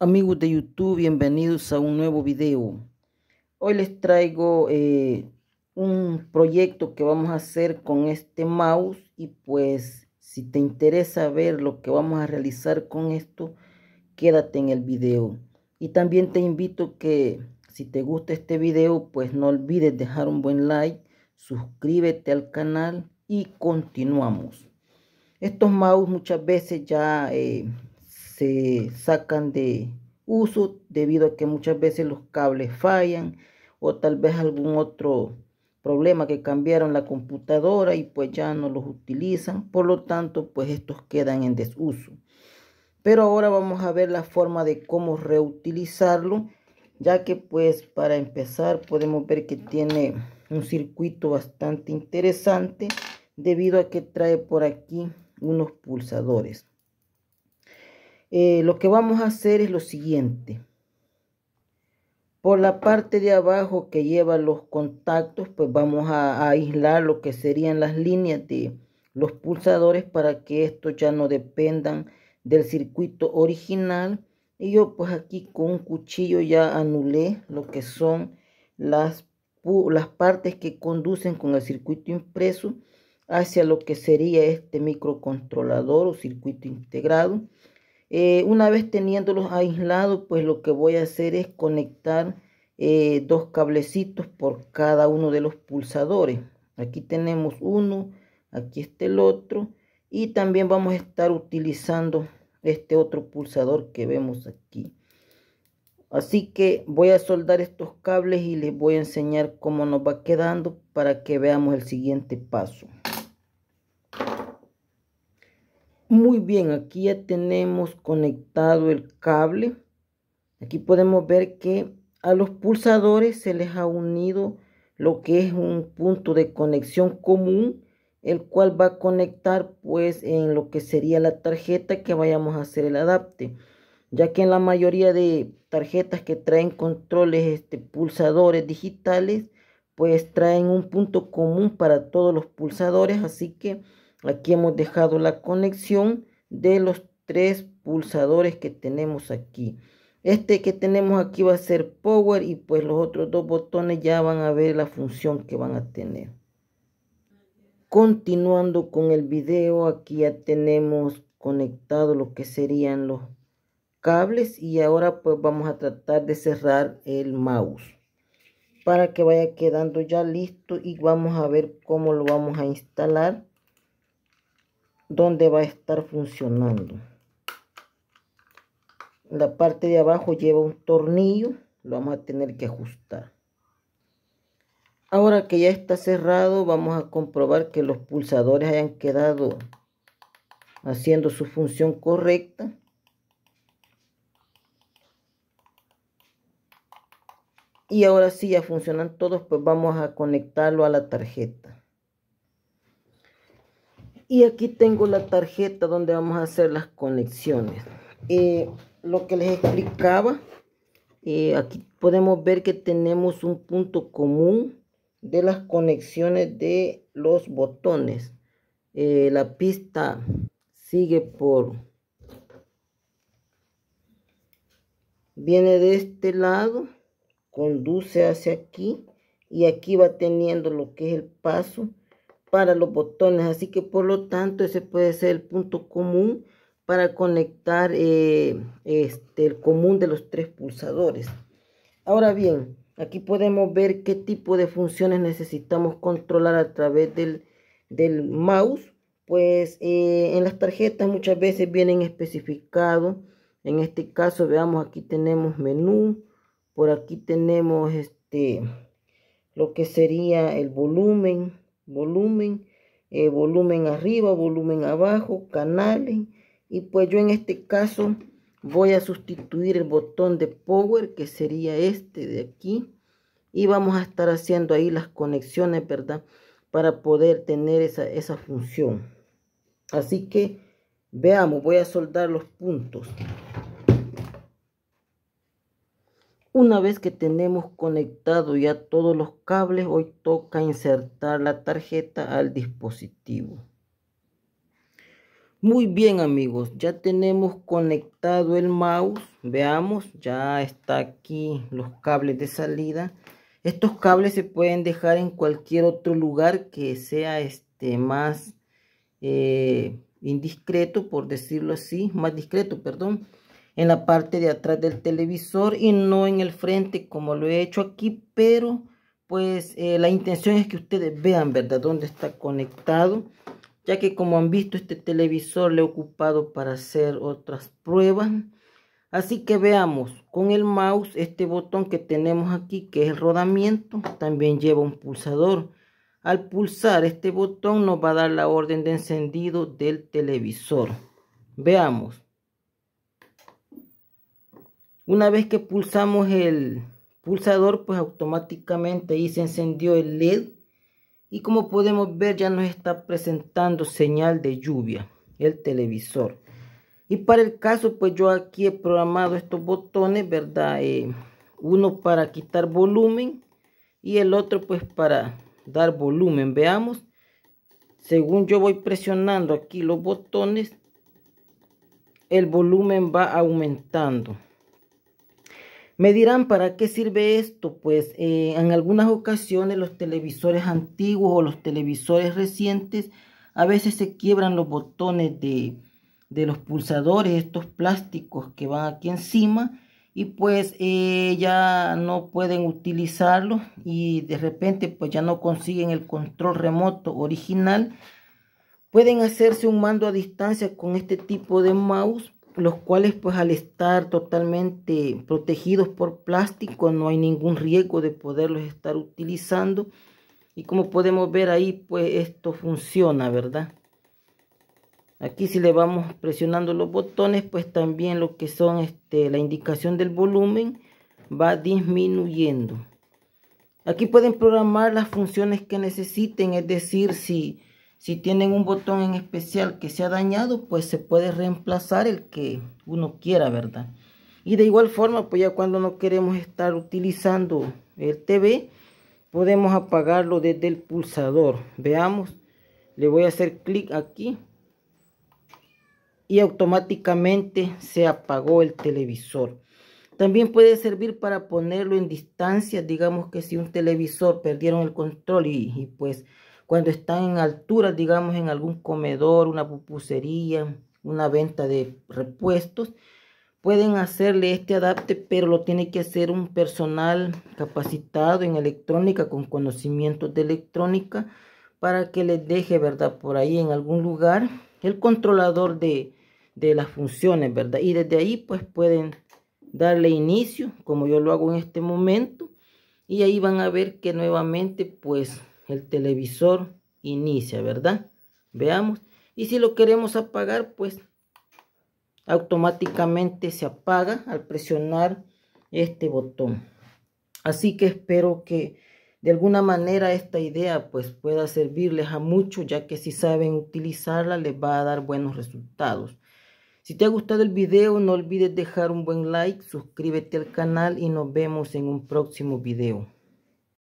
Amigos de YouTube, bienvenidos a un nuevo video. Hoy les traigo eh, un proyecto que vamos a hacer con este mouse y pues si te interesa ver lo que vamos a realizar con esto, quédate en el video. Y también te invito que si te gusta este video, pues no olvides dejar un buen like, suscríbete al canal y continuamos. Estos mouse muchas veces ya... Eh, se sacan de uso debido a que muchas veces los cables fallan o tal vez algún otro problema que cambiaron la computadora y pues ya no los utilizan, por lo tanto pues estos quedan en desuso. Pero ahora vamos a ver la forma de cómo reutilizarlo, ya que pues para empezar podemos ver que tiene un circuito bastante interesante debido a que trae por aquí unos pulsadores. Eh, lo que vamos a hacer es lo siguiente. Por la parte de abajo que lleva los contactos, pues vamos a, aislar lo que serían las líneas de los pulsadores para que estos ya no dependan del circuito original. Y yo pues aquí con un cuchillo ya anulé lo que son las, las partes que conducen con el circuito impreso hacia lo que sería este microcontrolador o circuito integrado. Eh, una vez teniéndolos aislados, pues lo que voy a hacer es conectar eh, dos cablecitos por cada uno de los pulsadores. Aquí tenemos uno, aquí está el otro y también vamos a estar utilizando este otro pulsador que vemos aquí. Así que voy a soldar estos cables y les voy a enseñar cómo nos va quedando para que veamos el siguiente paso. Muy bien, aquí ya tenemos conectado el cable. Aquí podemos ver que a los pulsadores se les ha unido lo que es un punto de conexión común, el cual va a conectar pues en lo que sería la tarjeta que vayamos a hacer el adapte. Ya que en la mayoría de tarjetas que traen controles este, pulsadores digitales, pues traen un punto común para todos los pulsadores, así que Aquí hemos dejado la conexión de los tres pulsadores que tenemos aquí. Este que tenemos aquí va a ser power y pues los otros dos botones ya van a ver la función que van a tener. Continuando con el video, aquí ya tenemos conectado lo que serían los cables y ahora pues vamos a tratar de cerrar el mouse para que vaya quedando ya listo y vamos a ver cómo lo vamos a instalar donde va a estar funcionando. La parte de abajo lleva un tornillo, lo vamos a tener que ajustar. Ahora que ya está cerrado, vamos a comprobar que los pulsadores hayan quedado haciendo su función correcta. Y ahora sí ya funcionan todos, pues vamos a conectarlo a la tarjeta. Y aquí tengo la tarjeta donde vamos a hacer las conexiones. Eh, lo que les explicaba, eh, aquí podemos ver que tenemos un punto común de las conexiones de los botones. Eh, la pista sigue por... Viene de este lado, conduce hacia aquí y aquí va teniendo lo que es el paso para los botones. Así que por lo tanto ese puede ser el punto común para conectar eh, este, el común de los tres pulsadores. Ahora bien, aquí podemos ver qué tipo de funciones necesitamos controlar a través del, mouse. Pues eh, en las tarjetas muchas veces vienen especificados. En este caso, veamos, aquí tenemos menú. Por aquí tenemos este, lo que sería el volumen volumen, eh, volumen arriba, volumen abajo, canales. Y pues yo en este caso voy a sustituir el botón de power que sería este de aquí. Y vamos a estar haciendo ahí las conexiones, ¿verdad? Para poder tener esa, esa función. Así que veamos, voy a soldar los puntos. Una vez que tenemos conectado ya todos los cables, hoy toca insertar la tarjeta al dispositivo. Muy bien amigos, ya tenemos conectado el mouse, veamos, ya está aquí los cables de salida. Estos cables se pueden dejar en cualquier otro lugar que sea este, más eh, indiscreto, por decirlo así, más discreto, perdón en la parte de atrás del televisor y no en el frente como lo he hecho aquí, pero pues eh, la intención es que ustedes vean, ¿verdad?, dónde está conectado, ya que como han visto este televisor le he ocupado para hacer otras pruebas. Así que veamos, con el mouse, este botón que tenemos aquí, que es el rodamiento, también lleva un pulsador. Al pulsar este botón nos va a dar la orden de encendido del televisor. Veamos. Una vez que pulsamos el pulsador, pues automáticamente ahí se encendió el LED. Y como podemos ver, ya nos está presentando señal de lluvia el televisor. Y para el caso, pues yo aquí he programado estos botones, ¿verdad? Eh, uno para quitar volumen y el otro pues para dar volumen. Veamos, según yo voy presionando aquí los botones, el volumen va aumentando. Me dirán, ¿para qué sirve esto? Pues eh, en algunas ocasiones los televisores antiguos o los televisores recientes a veces se quiebran los botones de, los pulsadores, estos plásticos que van aquí encima y pues eh, ya no pueden utilizarlos y de repente pues ya no consiguen el control remoto original. Pueden hacerse un mando a distancia con este tipo de mouse los cuales pues al estar totalmente protegidos por plástico no hay ningún riesgo de poderlos estar utilizando y como podemos ver ahí pues esto funciona verdad aquí si le vamos presionando los botones pues también lo que son este, la indicación del volumen va disminuyendo aquí pueden programar las funciones que necesiten es decir si si tienen un botón en especial que se ha dañado, pues se puede reemplazar el que uno quiera, ¿verdad? Y de igual forma, pues ya cuando no queremos estar utilizando el TV, podemos apagarlo desde el pulsador. Veamos, le voy a hacer clic aquí y automáticamente se apagó el televisor. También puede servir para ponerlo en distancia, digamos que si un televisor perdieron el control y, pues cuando están en altura, digamos, en algún comedor, una pupusería, una venta de repuestos, pueden hacerle este adapte, pero lo tiene que hacer un personal capacitado en electrónica, con conocimientos de electrónica, para que les deje, ¿verdad? Por ahí en algún lugar el controlador de, de las funciones, ¿verdad? Y desde ahí, pues pueden darle inicio, como yo lo hago en este momento, y ahí van a ver que nuevamente, pues el televisor inicia, ¿verdad? Veamos. Y si lo queremos apagar, pues automáticamente se apaga al presionar este botón. Así que espero que de alguna manera esta idea pues pueda servirles a muchos, ya que si saben utilizarla les va a dar buenos resultados. Si te ha gustado el video, no olvides dejar un buen like, suscríbete al canal y nos vemos en un próximo video.